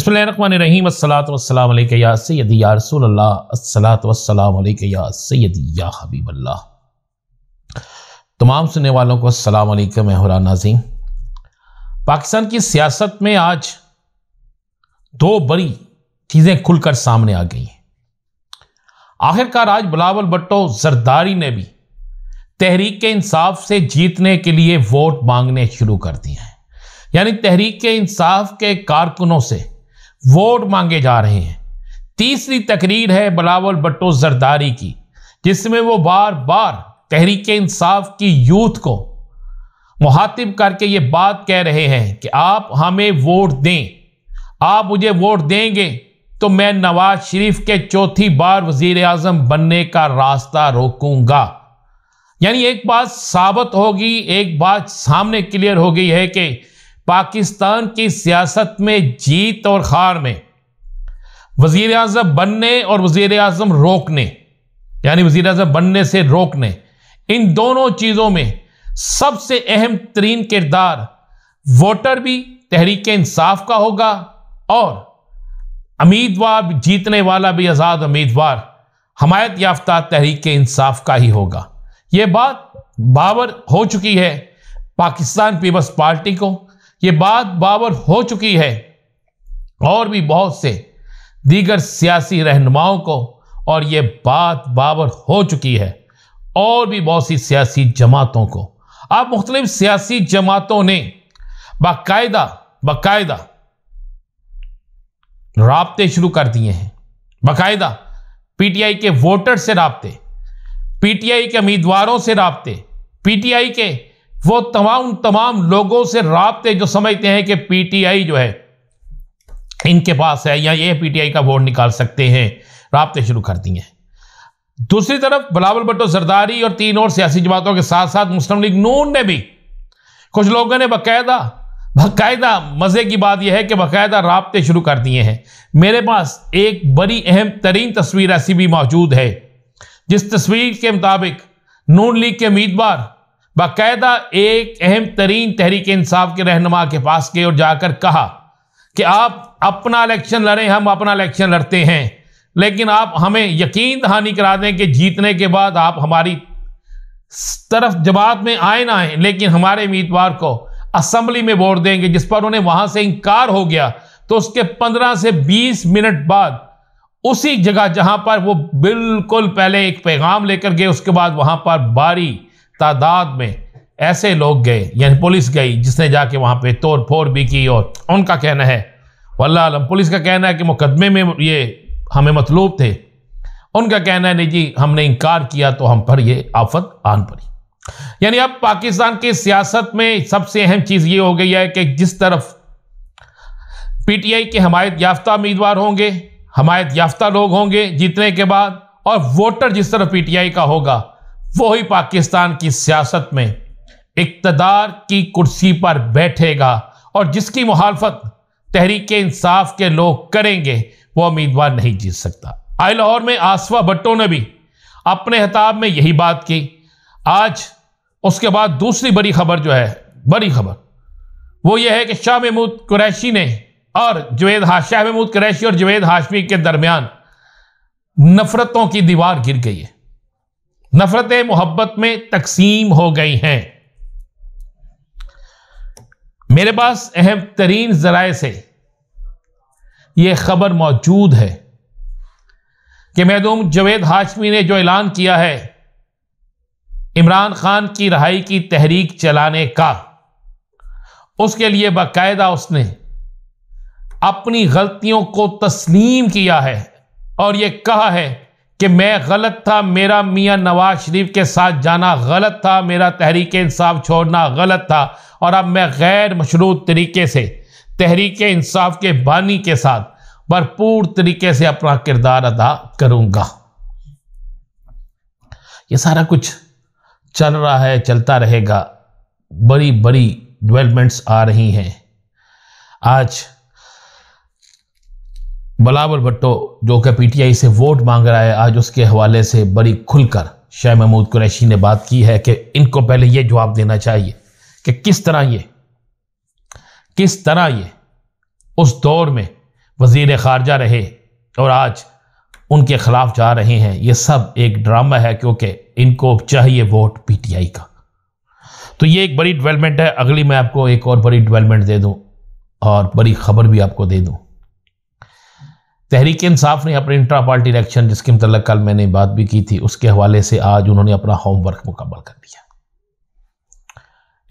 तमाम सुनने वालों को असलकम हुरा नाजीम पाकिस्तान की सियासत में आज दो बड़ी चीज़ें खुलकर सामने आ गई हैं आखिरकार आज बिलावल भट्टो जरदारी ने भी तहरीक के इंसाफ से जीतने के लिए वोट मांगने शुरू कर दिए हैं यानी तहरीक के इंसाफ के कारकुनों से वोट मांगे जा रहे हैं तीसरी तकरीर है बलावल भट्टो जरदारी की जिसमें वो बार बार तहरीक इंसाफ की यूथ को मुहातिब करके ये बात कह रहे हैं कि आप हमें वोट दें आप मुझे वोट देंगे तो मैं नवाज शरीफ के चौथी बार वजीर अजम बनने का रास्ता रोकूंगा यानी एक बात साबित होगी एक बात सामने क्लियर हो गई है कि पाकिस्तान की सियासत में जीत और हार में वज़ी अजम बनने और वज़ी अजम रोकने यानी वज़ी अजम बनने से रोकने इन दोनों चीज़ों में सबसे अहम तरीन किरदार वोटर भी तहरीक इंसाफ का होगा और उम्मीदवार जीतने वाला भी आज़ाद उम्मीदवार हमायत याफ्ता तहरीक इंसाफ का ही होगा ये बात बावर हो चुकी है पाकिस्तान पीपल्स पार्टी को ये बात बावर हो चुकी है और भी बहुत से दीगर सियासी रहनुमाओं को और ये बात बावर हो चुकी है और भी बहुत सी सियासी जमातों को अब मुख्तलिफ सियासी जमातों ने बाकायदा बाकायदा रबते शुरू कर दिए हैं बाकायदा पीटीआई के वोटर से रबते पीटीआई के उम्मीदवारों से रबते पीटीआई के वो तमाम तमाम लोगों से रबते जो समझते हैं कि पीटीआई जो है इनके पास है या ये पीटीआई का वोट निकाल सकते हैं रबते शुरू कर दिए हैं दूसरी तरफ बलावल भट्टो जरदारी और तीन और सियासी जमातों के साथ साथ मुस्लिम लीग नून ने भी कुछ लोगों ने बाकायदा बाकायदा मज़े की बात यह है कि बाकायदा रबते शुरू कर दिए हैं मेरे पास एक बड़ी अहम तरीन तस्वीर ऐसी भी मौजूद है जिस तस्वीर के मुताबिक नून लीग के उम्मीदवार बाकायदा एक अहम तरीन तहरीक इंसाफ के रहनमा के पास गए और जाकर कहा कि आप अपना इलेक्शन लड़ें हम अपना इलेक्शन लड़ते हैं लेकिन आप हमें यकीन दहानी करा दें कि जीतने के बाद आप हमारी तरफ जमात में आए ना आए लेकिन हमारे उम्मीदवार को असम्बली में वोट देंगे जिस पर उन्हें वहाँ से इनकार हो गया तो उसके पंद्रह से बीस मिनट बाद उसी जगह जहाँ पर वो बिल्कुल पहले एक पैगाम लेकर गए उसके बाद वहाँ पर बारी तादाद में ऐसे लोग गए यानी पुलिस गई जिसने जाके वहाँ पे तोड़ फोड़ भी की और उनका कहना है वल्ला पुलिस का कहना है कि मुकदमे में ये हमें मतलूब थे उनका कहना है नहीं जी हमने इनकार किया तो हम पर ये आफत आन पड़ी यानी अब पाकिस्तान की सियासत में सबसे अहम चीज़ ये हो गई है कि जिस तरफ पीटीआई के हमायत याफ्ता उम्मीदवार होंगे हमायत याफ्ता लोग होंगे जीतने के बाद और वोटर जिस तरफ पीटीआई का होगा वही पाकिस्तान की सियासत में इकतदार की कुर्सी पर बैठेगा और जिसकी मुहालफत तहरीक इंसाफ के लोग करेंगे वो उम्मीदवार नहीं जीत सकता आई लाहौर में आसवा भट्टो ने भी अपने हताब में यही बात की आज उसके बाद दूसरी बड़ी खबर जो है बड़ी खबर वो ये है कि शाह महमूद कुरैशी ने और जवेद हाश शाह महमूद कुरैशी और जवेद हाशमी के दरमियान नफरतों की दीवार गिर गई है नफरत मोहब्बत में तकसीम हो गई हैं मेरे पास अहम तरीन ज़राए से यह खबर मौजूद है कि मैदूम जवेद हाशमी ने जो ऐलान किया है इमरान खान की रहाई की तहरीक चलाने का उसके लिए बाकायदा उसने अपनी गलतियों को तस्लीम किया है और ये कहा है कि मैं गलत था मेरा मियाँ नवाज शरीफ के साथ जाना गलत था मेरा तहरीक इंसाफ छोड़ना गलत था और अब मैं गैर मशरूत तरीके से तहरीक इंसाफ के बानी के साथ भरपूर तरीके से अपना किरदार अदा करूँगा ये सारा कुछ चल रहा है चलता रहेगा बड़ी बड़ी डेवलपमेंट्स आ रही हैं आज बलावल भट्टो जो कि पीटीआई से वोट मांग रहा है आज उसके हवाले से बड़ी खुलकर शाह महमूद कुरैशी ने बात की है कि इनको पहले ये जवाब देना चाहिए कि किस तरह ये किस तरह ये उस दौर में वजीर खारजा रहे और आज उनके खिलाफ जा रहे हैं ये सब एक ड्रामा है क्योंकि इनको चाहिए वोट पीटीआई का तो ये एक बड़ी डेवलपमेंट है अगली मैं आपको एक और बड़ी डेवलपमेंट दे दूँ और बड़ी खबर भी आपको दे दूँ तहरीक इंसाफ ने अपने इंट्रा पार्टी इलेक्शन जिसके मतलब कल मैंने बात भी की थी उसके हवाले से आज उन्होंने अपना होमवर्क मुकम्मल कर दिया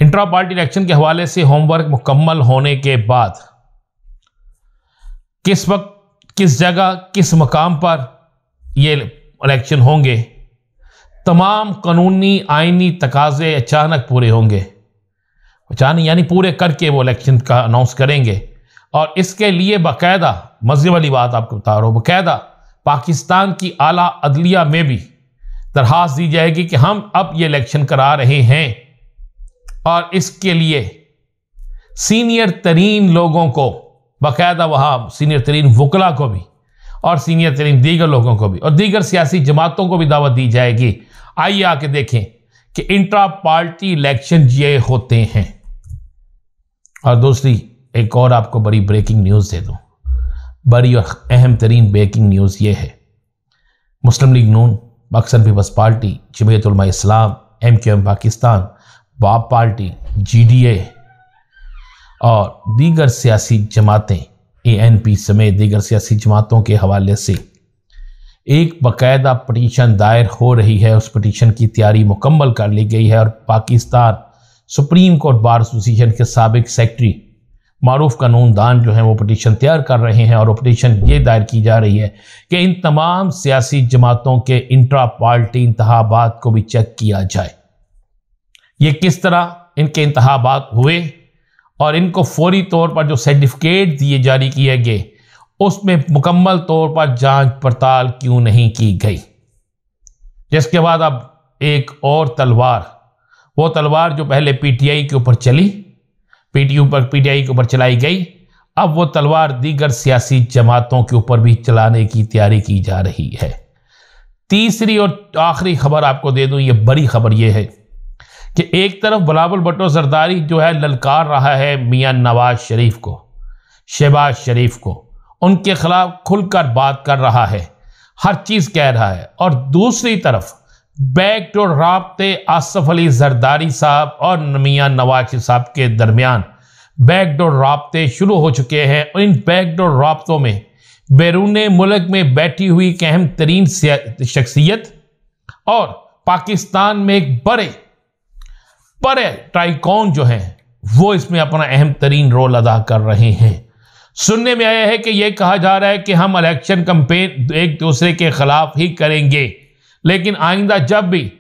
इंट्रा पार्टी इलेक्शन के हवाले से होमवर्क मुकम्मल होने के बाद किस वक्त किस जगह किस मकाम पर ये इलेक्शन होंगे तमाम कानूनी आइनी तकाजे अचानक पूरे होंगे अचानक यानी पूरे करके वो इलेक्शन का अनाउंस करेंगे और इसके लिए बाकायदा मजे वाली बात आपको बता रहा हूँ बाकायदा पाकिस्तान की आला अदलिया में भी दरख्वास्त दी जाएगी कि हम अब ये इलेक्शन करा रहे हैं और इसके लिए सीनियर तरीन लोगों को बाकायदा वहाँ सीनियर तरीन वकला को भी और सीनियर तरीन दीगर लोगों को भी और दीगर सियासी जमातों को भी दावत दी जाएगी आइए आके देखें कि इंट्रा पार्टी इलेक्शन ये होते हैं और दूसरी एक और आपको बड़ी ब्रेकिंग न्यूज़ दे दूँ बड़ी और अहम तरीन ब्रेकिंग न्यूज़ ये है मुस्लिम लीग नून बक्सर Peoples Party Jamiatulema Islam M Q M Pakistan बाप पार्टी जी डी ए और दीगर सियासी जमातें ए एन पी समेत दीगर सियासी जमातों के हवाले से एक बाकायदा पटिशन दायर हो रही है उस पटिशन की तैयारी मुकम्मल कर ली गई है और Pakistan supreme court bar association के सबक सेक्रटरी मरूफ कानून दान जो हैं वो पटिशन तैयार कर रहे हैं और वो पटिशन ये दायर की जा रही है कि इन तमाम सियासी जमातों के इंट्रा पार्टी इंतबात को भी चेक किया जाए ये किस तरह इनके इंतबात हुए और इनको फौरी तौर पर जो सर्टिफिकेट दिए जारी किए गए उसमें मुकम्मल तौर पर जांच पड़ताल क्यों नहीं की गई जिसके बाद अब एक और तलवार वो तलवार जो पहले पीटीआई के ऊपर चली पीटीयू पर पीटीआई के ऊपर चलाई गई अब वो तलवार दीगर सियासी जमातों के ऊपर भी चलाने की तैयारी की जा रही है तीसरी और आखिरी खबर आपको दे दूं ये बड़ी खबर ये है कि एक तरफ बलावल भट्टो सरदारी जो है ललकार रहा है मियां नवाज शरीफ को शहबाज शरीफ को उनके खिलाफ खुलकर बात कर रहा है हर चीज़ कह रहा है और दूसरी तरफ बैकडोर तो रबते आसफ अली जरदारी साहब और नमिया नवाज साहब के दरमियान बैकडोर तो रबते शुरू हो चुके हैं और इन बैकडोर तो रबतों में बैरून मुल्क में बैठी हुई एक अहम तरीन शख्सियत और पाकिस्तान में एक बड़े बड़े ट्राइकॉन जो हैं वो इसमें अपना अहम तरीन रोल अदा कर रहे हैं सुनने में आया है कि ये कहा जा रहा है कि हम इलेक्शन कंपेन एक दूसरे के खिलाफ ही करेंगे लेकिन आइंदा जब भी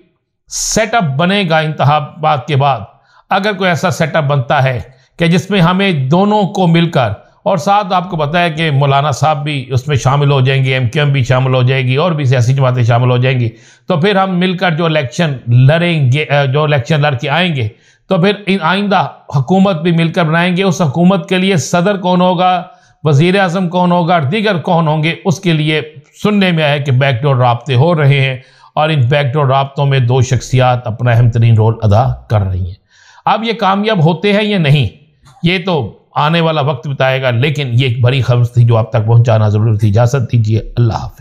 सेटअप बनेगा इंतबात के बाद अगर कोई ऐसा सेटअप बनता है कि जिसमें हमें दोनों को मिलकर और साथ आपको पता है कि मौलाना साहब भी उसमें शामिल हो जाएंगे एम क्यू एम भी शामिल हो जाएगी और भी सियासी जमातें शामिल हो जाएंगी तो फिर हम मिलकर जो इलेक्शन लड़ेंगे जो इलेक्शन लड़ के आएंगे तो फिर इन आइंदा हुकूमत भी मिलकर बनाएंगे उस हुकूमत के लिए सदर कौन होगा वज़ी अजम कौन होगा और दीगर कौन होंगे उसके लिए सुनने में आया कि बैकडोर रबते हो रहे हैं और इन बैकडोर रबतों में दो शख्सियात अपना अहम तरीन रोल अदा कर रही हैं अब ये कामयाब होते हैं या नहीं ये तो आने वाला वक्त बताएगा लेकिन ये एक बड़ी खबर थी जो आप तक पहुँचाना ज़रूरी थी इजाज़त दीजिए अल्लाह हाफि